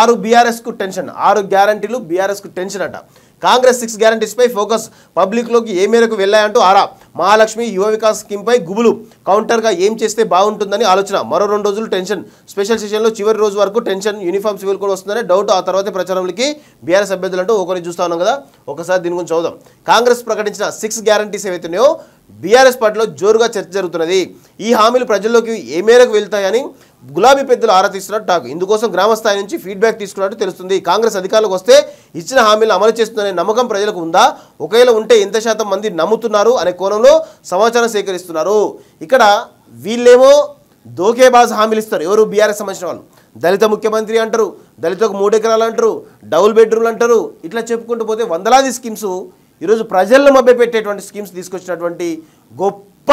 ఆరు బీఆర్ఎస్కు టెన్షన్ ఆరు గ్యారంటీలు బీఆర్ఎస్కు టెన్షన్ అట కాంగ్రెస్ సిక్స్ గ్యారంటీస్పై ఫోకస్ పబ్లిక్లోకి ఏ మేరకు వెళ్ళాయంటూ ఆరా మహాలక్ష్మి యువ వికాస్ స్కీమ్పై గుబులు కౌంటర్గా ఏం చేస్తే బాగుంటుందని ఆలోచన మరో రెండు రోజులు టెన్షన్ స్పెషల్ సెషన్లో చివరి రోజు వరకు టెన్షన్ యూనిఫామ్ సివిల్ కూడా వస్తుందని డౌట్ ఆ తర్వాత ప్రచారంలోకి బీఆర్ఎస్ అభ్యర్థులు అంటూ ఒకరిని చూస్తా ఉన్నాం కదా ఒకసారి దీని గురించి చూద్దాం కాంగ్రెస్ ప్రకటించిన సిక్స్ గ్యారంటీస్ ఏవైతున్నాయో బీఆర్ఎస్ పార్టీలో జోరుగా చర్చ జరుగుతున్నది ఈ హామీలు ప్రజల్లోకి ఏ మేరకు వెళ్తాయని గులాబీ పెద్దలు ఆరాధిస్తున్నట్టు టాక్ ఇందుకోసం గ్రామస్థాయి నుంచి ఫీడ్బ్యాక్ తీసుకున్నట్టు తెలుస్తుంది కాంగ్రెస్ అధికారులకు వస్తే ఇచ్చిన హామీలు అమలు చేస్తుందనే నమ్మకం ప్రజలకు ఉందా ఒకవేళ ఉంటే ఎంత శాతం మంది నమ్ముతున్నారు అనే కోణంలో సమాచారం సేకరిస్తున్నారు ఇక్కడ వీళ్ళేమో దోకేబాజ్ హామీలు ఇస్తారు ఎవరు బీఆర్ఎస్ సంబంధించిన వాళ్ళు దళిత ముఖ్యమంత్రి అంటారు దళితకు మూడెకరాలు అంటారు డబుల్ బెడ్రూమ్లు అంటారు ఇట్లా చెప్పుకుంటూ పోతే వందలాది స్కీమ్స్ ఈరోజు ప్రజలను మభ్యపెట్టేటువంటి స్కీమ్స్ తీసుకొచ్చినటువంటి గొప్ప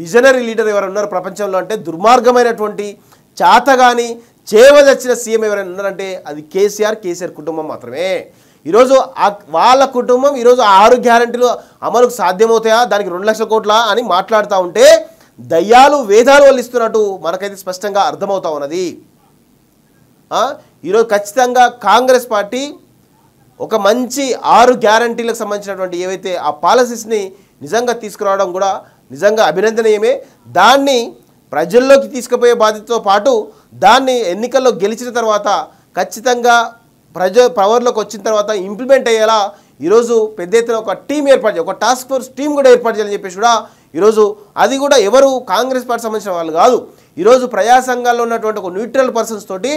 విజనరీ లీడర్ ఎవరు ఉన్నారు ప్రపంచంలో అంటే దుర్మార్గమైనటువంటి కానీ చేయవలసిన సీఎం ఎవరైనా ఉన్నారంటే అది కేసీఆర్ కేసీఆర్ కుటుంబం మాత్రమే ఈరోజు వాళ్ళ కుటుంబం ఈరోజు ఆరు గ్యారంటీలు అమలుకు సాధ్యమవుతాయా దానికి రెండు లక్షల కోట్ల అని మాట్లాడుతూ ఉంటే దయ్యాలు వేదాలు వల్లిస్తున్నట్టు మనకైతే స్పష్టంగా అర్థమవుతా ఉన్నది ఈరోజు ఖచ్చితంగా కాంగ్రెస్ పార్టీ ఒక మంచి ఆరు గ్యారంటీలకు సంబంధించినటువంటి ఏవైతే ఆ పాలసీస్ని నిజంగా తీసుకురావడం కూడా నిజంగా అభినందనీయమే దాన్ని ప్రజల్లోకి తీసుకుపోయే బాధ్యతతో పాటు దాన్ని ఎన్నికల్లో గెలిచిన తర్వాత ఖచ్చితంగా ప్రజ పవర్లోకి వచ్చిన తర్వాత ఇంప్లిమెంట్ అయ్యేలా ఈరోజు పెద్ద ఎత్తున ఒక టీం ఏర్పాటు ఒక టాస్క్ ఫోర్స్ టీం కూడా ఏర్పాటు చేయాలని చెప్పేసి కూడా ఈరోజు అది కూడా ఎవరు కాంగ్రెస్ పార్టీ సంబంధించిన వాళ్ళు కాదు ఈరోజు ప్రజా సంఘాల్లో ఉన్నటువంటి ఒక న్యూట్రల్ పర్సన్స్ తోటి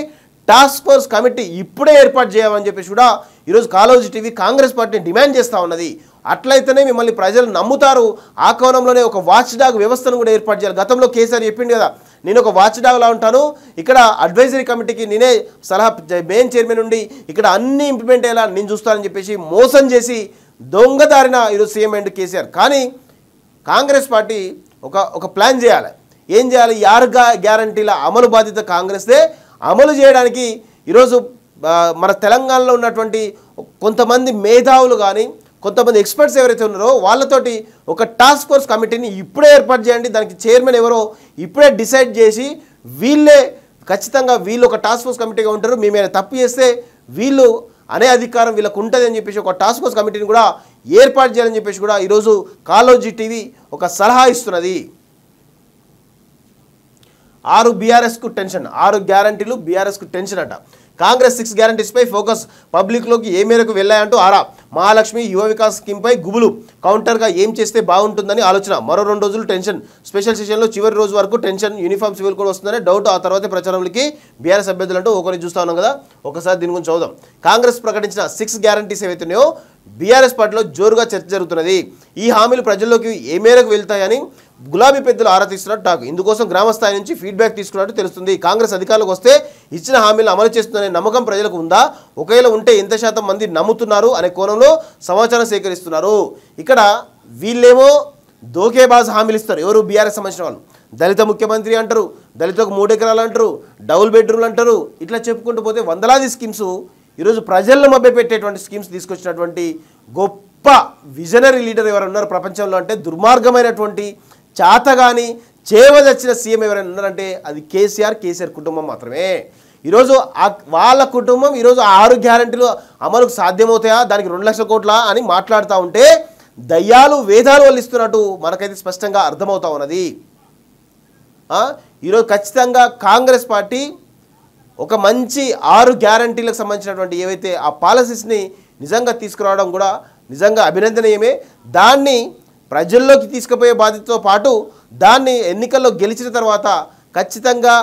టాస్క్ ఫోర్స్ కమిటీ ఇప్పుడే ఏర్పాటు చేయమని చెప్పేసి కూడా ఈరోజు కాలోజీ టీవీ కాంగ్రెస్ పార్టీని డిమాండ్ చేస్తూ ఉన్నది అట్లయితేనే మిమ్మల్ని ప్రజలు నమ్ముతారు ఆ కోణంలోనే ఒక వాచ్ డాగ్ వ్యవస్థను కూడా ఏర్పాటు చేయాలి గతంలో కేసీఆర్ చెప్పింది కదా నేను ఒక వాచ్ డాగ్లా ఉంటాను ఇక్కడ అడ్వైజరీ కమిటీకి నేనే సలహా మెయిన్ చైర్మన్ ఉండి ఇక్కడ అన్ని ఇంప్లిమెంట్ అయ్యేలా నేను చూస్తానని చెప్పేసి మోసం చేసి దొంగదారిన ఈరోజు సీఎం అండ్ కేసీఆర్ కానీ కాంగ్రెస్ పార్టీ ఒక ఒక ప్లాన్ చేయాలి ఏం చేయాలి యారు గ్యారంటీల అమలు బాధ్యత కాంగ్రెస్దే అమలు చేయడానికి ఈరోజు మన తెలంగాణలో ఉన్నటువంటి కొంతమంది మేధావులు కానీ కొంతమంది ఎక్స్పర్ట్స్ ఎవరైతే ఉన్నారో వాళ్ళతోటి ఒక టాస్క్ ఫోర్స్ కమిటీని ఇప్పుడే ఏర్పాటు చేయండి దానికి చైర్మన్ ఎవరో ఇప్పుడే డిసైడ్ చేసి వీళ్ళే ఖచ్చితంగా వీళ్ళు ఒక టాస్క్ ఫోర్స్ కమిటీగా ఉంటారు మేమైనా తప్పు చేస్తే వీళ్ళు అనే అధికారం వీళ్ళకు ఉంటుంది అని చెప్పేసి ఒక టాస్క్ ఫోర్స్ కమిటీని కూడా ఏర్పాటు చేయాలని చెప్పేసి కూడా ఈరోజు కాలోజీ టీవీ ఒక సలహా ఇస్తున్నది ఆరు బీఆర్ఎస్కు టెన్షన్ ఆరు గ్యారంటీలు బీఆర్ఎస్కు టెన్షన్ అంట కాంగ్రెస్ సిక్స్ గ్యారంటీస్పై ఫోకస్ పబ్లిక్లోకి ఏ మేరకు వెళ్ళాయంటూ ఆరా మహాలక్ష్మి యువ వికాస్ స్కీమ్పై గుబులు కౌంటర్గా ఏం చేస్తే బాగుంటుందని ఆలోచన మరో రెండు రోజులు టెన్షన్ స్పెషల్ సెషన్లో చివరి రోజు వరకు టెన్షన్ యూనిఫామ్ సివిల్ కూడా వస్తుందనే డౌట్ ఆ తర్వాత ప్రచారంలోకి బీఆర్ఎస్ అభ్యర్థులు అంటూ ఒకరిని చూస్తా ఉన్నాం కదా ఒకసారి దీని గురించి చూద్దాం కాంగ్రెస్ ప్రకటించిన సిక్స్ గ్యారంటీస్ ఏవైతున్నాయో బీఆర్ఎస్ పార్టీలో జోరుగా చర్చ జరుగుతున్నది ఈ హామీలు ప్రజల్లోకి ఏ మేరకు వెళ్తాయని గులాబీ పెద్దలు ఆరా తీస్తున్నట్టు టాక్ ఇందుకోసం గ్రామస్థాయి నుంచి ఫీడ్బ్యాక్ తీసుకున్నట్టు తెలుస్తుంది కాంగ్రెస్ అధికారులకు వస్తే ఇచ్చిన హామీలు అమలు చేస్తుందనే నమ్మకం ప్రజలకు ఉందా ఒకవేళ ఉంటే ఎంత శాతం మంది నమ్ముతున్నారు అనే కోణంలో సమాచారం సేకరిస్తున్నారు ఇక్కడ వీళ్ళేమో దోకేబాజ్ హామీలు ఇస్తారు ఎవరు బీఆర్ఎస్ సంబంధించిన వాళ్ళు దళిత ముఖ్యమంత్రి అంటారు దళితకు మూడెకరాలు అంటారు డబుల్ బెడ్రూమ్లు అంటారు ఇట్లా చెప్పుకుంటూ పోతే వందలాది స్కీమ్స్ ఈరోజు ప్రజలను మభ్యపెట్టేటువంటి స్కీమ్స్ తీసుకొచ్చినటువంటి గొప్ప విజనరీ లీడర్ ఎవరైనా ఉన్నారు ప్రపంచంలో అంటే దుర్మార్గమైనటువంటి చాతగాని చేయవదచ్చిన సీఎం ఎవరైనా ఉన్నారంటే అది కేసీఆర్ కేసీఆర్ కుటుంబం మాత్రమే ఈరోజు వాళ్ళ కుటుంబం ఈరోజు ఆరు గ్యారంటీలు అమలుకు సాధ్యమవుతాయా దానికి రెండు లక్షల కోట్ల అని మాట్లాడుతూ ఉంటే దయ్యాలు వేదాలు వాళ్ళు ఇస్తున్నట్టు మనకైతే స్పష్టంగా అర్థమవుతా ఉన్నది ఈరోజు ఖచ్చితంగా కాంగ్రెస్ పార్టీ ఒక మంచి ఆరు గ్యారంటీలకు సంబంధించినటువంటి ఏవైతే ఆ పాలసీస్ని నిజంగా తీసుకురావడం కూడా నిజంగా అభినందనీయమే దాన్ని ప్రజల్లోకి తీసుకుపోయే బాధ్యతతో పాటు దాన్ని ఎన్నికల్లో గెలిచిన తర్వాత ఖచ్చితంగా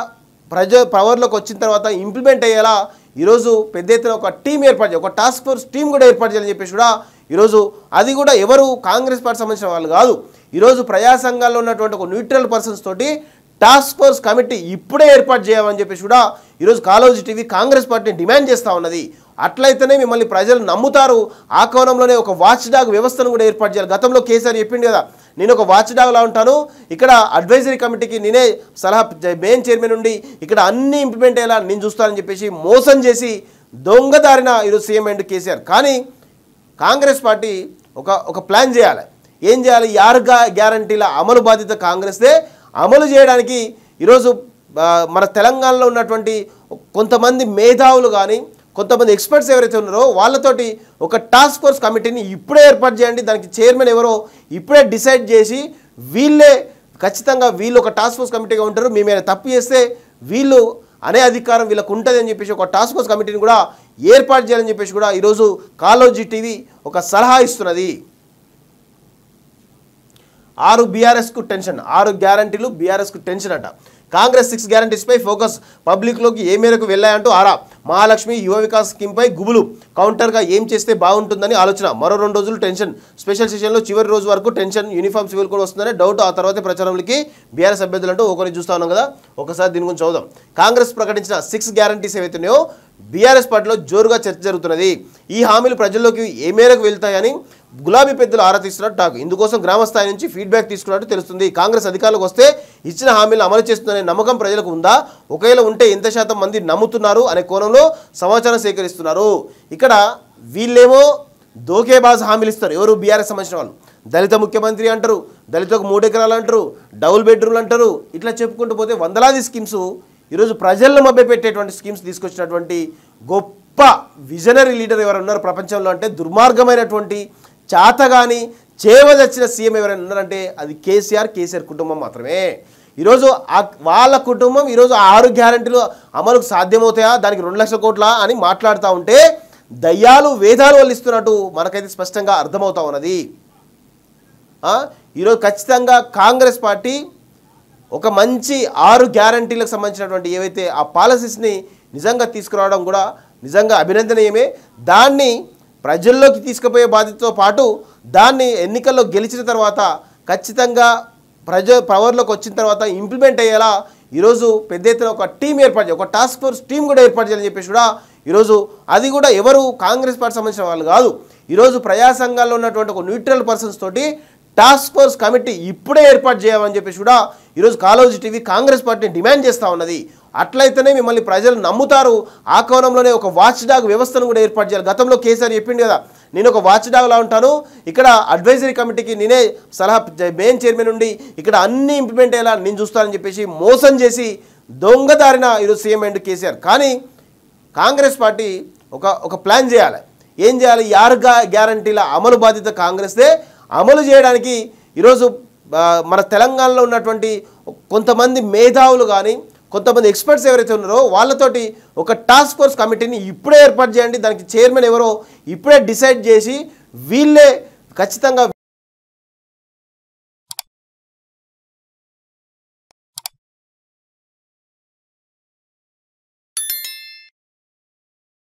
ప్రజ పవర్లోకి వచ్చిన తర్వాత ఇంప్లిమెంట్ అయ్యేలా ఈరోజు పెద్ద ఎత్తున ఒక టీం ఏర్పాటు చేయాలి ఒక టాస్క్ ఫోర్స్ టీం కూడా ఏర్పాటు చేయాలని చెప్పేసి కూడా ఈరోజు అది కూడా ఎవరు కాంగ్రెస్ పార్టీ సంబంధించిన వాళ్ళు కాదు ఈరోజు ప్రజా సంఘాల్లో ఉన్నటువంటి ఒక న్యూట్రల్ పర్సన్స్ తోటి టాస్క్ ఫోర్స్ కమిటీ ఇప్పుడే ఏర్పాటు చేయమని చెప్పేసి కూడా ఈరోజు కాలోజీ టీవీ కాంగ్రెస్ పార్టీని డిమాండ్ చేస్తూ ఉన్నది అట్లయితేనే మిమ్మల్ని ప్రజలు నమ్ముతారు ఆ కోణంలోనే ఒక వాచ్ డాగ్ వ్యవస్థను కూడా ఏర్పాటు చేయాలి గతంలో కేసీఆర్ చెప్పింది కదా నేను ఒక వాచ్ డాగ్లా ఉంటాను ఇక్కడ అడ్వైజరీ కమిటీకి నేనే సలహా మెయిన్ చైర్మన్ ఉండి ఇక్కడ అన్ని ఇంప్లిమెంట్ అయ్యేలా నేను చూస్తానని చెప్పేసి మోసం చేసి దొంగదారిన ఈరోజు సీఎం అండ్ కేసీఆర్ కానీ కాంగ్రెస్ పార్టీ ఒక ఒక ప్లాన్ చేయాలి ఏం చేయాలి యారు గ్యారంటీల అమలు బాధ్యత కాంగ్రెస్దే అమలు చేయడానికి ఈరోజు మన తెలంగాణలో ఉన్నటువంటి కొంతమంది మేధావులు కానీ కొంతమంది ఎక్స్పర్ట్స్ ఎవరైతే ఉన్నారో వాళ్ళతోటి ఒక టాస్క్ ఫోర్స్ కమిటీని ఇప్పుడే ఏర్పాటు చేయండి దానికి చైర్మన్ ఎవరో ఇప్పుడే డిసైడ్ చేసి వీళ్ళే ఖచ్చితంగా వీళ్ళు ఒక టాస్క్ ఫోర్స్ కమిటీగా ఉంటారు మేమైనా తప్పు చేస్తే వీళ్ళు అనే అధికారం వీళ్ళకు ఉంటుంది అని చెప్పేసి ఒక టాస్క్ ఫోర్స్ కమిటీని కూడా ఏర్పాటు చేయాలని చెప్పేసి కూడా ఈరోజు కాలోజీ టీవీ ఒక సలహా ఇస్తున్నది ఆరు బీఆర్ఎస్కు టెన్షన్ ఆరు గ్యారంటీలు బీఆర్ఎస్కు టెన్షన్ అట కాంగ్రెస్ సిక్స్ గ్యారంటీస్పై ఫోకస్ పబ్లిక్లోకి ఏ మేరకు వెళ్ళాయంటూ ఆరా మహాలక్ష్మి యువ వికాస్ స్కీమ్పై గుబులు కౌంటర్గా ఏం చేస్తే బాగుంటుందని ఆలోచన మరో రెండు రోజులు టెన్షన్ స్పెషల్ సెషన్లో చివరి రోజు వరకు టెన్షన్ యూనిఫామ్ సివిల్ కోడ్ వస్తుందని డౌట్ ఆ తర్వాత ప్రచారంలోకి బీఆర్ఎస్ అభ్యర్థులు అంటూ ఒకరిని చూస్తా ఉన్నాం కదా ఒకసారి దీని గురించి చూద్దాం కాంగ్రెస్ ప్రకటించిన సిక్స్ గ్యారంటీస్ ఏవైతున్నాయో బీఆర్ఎస్ పార్టీలో జోరుగా చర్చ జరుగుతున్నది ఈ హామీలు ప్రజల్లోకి ఏ మేరకు వెళ్తాయని గులాబీ పెద్దలు ఆరాధిస్తున్నట్టు టాక్ ఇందుకోసం గ్రామస్థాయి నుంచి ఫీడ్బ్యాక్ తీసుకున్నట్టు తెలుస్తుంది కాంగ్రెస్ అధికారులకు వస్తే ఇచ్చిన హామీలు అమలు చేస్తుందనే నమ్మకం ప్రజలకు ఉందా ఒకవేళ ఉంటే ఎంత శాతం మంది నమ్ముతున్నారు అనే కోణంలో సమాచారం సేకరిస్తున్నారు ఇక్కడ వీళ్ళేమో దోకేబాజ్ హామీలు ఇస్తారు ఎవరు బీఆర్ఎస్ సంబంధించిన వాళ్ళు దళిత ముఖ్యమంత్రి అంటారు దళితకు మూడెకరాలు అంటారు డబుల్ బెడ్రూమ్లు అంటారు ఇట్లా చెప్పుకుంటూ పోతే వందలాది స్కీమ్స్ ఈరోజు ప్రజలను మభ్యపెట్టేటువంటి స్కీమ్స్ తీసుకొచ్చినటువంటి గొప్ప విజనరీ లీడర్ ఎవరు ఉన్నారు ప్రపంచంలో అంటే దుర్మార్గమైనటువంటి చేత కానీ చేయవలసిన సీఎం ఎవరైనా ఉన్నారంటే అది కేసీఆర్ కేసీఆర్ కుటుంబం మాత్రమే ఈరోజు వాళ్ళ కుటుంబం ఈరోజు ఆరు గ్యారంటీలు అమలుకు సాధ్యమవుతాయా దానికి రెండు లక్షల కోట్ల అని మాట్లాడుతూ ఉంటే దయ్యాలు వేదాలు వల్లిస్తున్నట్టు మనకైతే స్పష్టంగా అర్థమవుతా ఉన్నది ఈరోజు ఖచ్చితంగా కాంగ్రెస్ పార్టీ ఒక మంచి ఆరు గ్యారంటీలకు సంబంధించినటువంటి ఏవైతే ఆ పాలసీస్ని నిజంగా తీసుకురావడం కూడా నిజంగా అభినందనీయమే దాన్ని ప్రజల్లోకి తీసుకుపోయే బాధ్యతతో పాటు దాన్ని ఎన్నికల్లో గెలిచిన తర్వాత ఖచ్చితంగా ప్రజ పవర్లోకి వచ్చిన తర్వాత ఇంప్లిమెంట్ అయ్యేలా ఈరోజు పెద్ద ఎత్తున ఒక టీం ఏర్పాటు ఒక టాస్క్ ఫోర్స్ టీం కూడా ఏర్పాటు చేయాలని చెప్పేసి కూడా ఈరోజు అది కూడా ఎవరు కాంగ్రెస్ పార్టీ సంబంధించిన వాళ్ళు కాదు ఈరోజు ప్రజా సంఘాల్లో ఉన్నటువంటి ఒక న్యూట్రల్ పర్సన్స్ తోటి టాస్క్ ఫోర్స్ కమిటీ ఇప్పుడే ఏర్పాటు చేయమని చెప్పేసి కూడా ఈరోజు కాలోజీ టీవీ కాంగ్రెస్ పార్టీని డిమాండ్ చేస్తూ ఉన్నది అట్లయితేనే మిమ్మల్ని ప్రజలు నమ్ముతారు ఆ కోణంలోనే ఒక వాచ్ డాగ్ వ్యవస్థను కూడా ఏర్పాటు చేయాలి గతంలో కేసీఆర్ చెప్పింది కదా నేను ఒక వాచ్ డాగ్లా ఉంటాను ఇక్కడ అడ్వైజరీ కమిటీకి నేనే సలహా మెయిన్ చైర్మన్ ఉండి ఇక్కడ అన్ని ఇంప్లిమెంట్ అయ్యేలా నేను చూస్తానని చెప్పేసి మోసం చేసి దొంగదారిన ఈరోజు సీఎం అండ్ కేసీఆర్ కానీ కాంగ్రెస్ పార్టీ ఒక ఒక ప్లాన్ చేయాలి ఏం చేయాలి యార్గా గ్యారంటీల అమలు బాధ్యత కాంగ్రెస్దే అమలు చేయడానికి ఈరోజు మన తెలంగాణలో ఉన్నటువంటి కొంతమంది మేధావులు కానీ కొంతమంది ఎక్స్పర్ట్స్ ఎవరైతే ఉన్నారో వాళ్ళతోటి ఒక టాస్క్ ఫోర్స్ కమిటీని ఇప్పుడే ఏర్పాటు చేయండి దానికి చైర్మన్ ఎవరో ఇప్పుడే డిసైడ్ చేసి వీళ్ళే ఖచ్చితంగా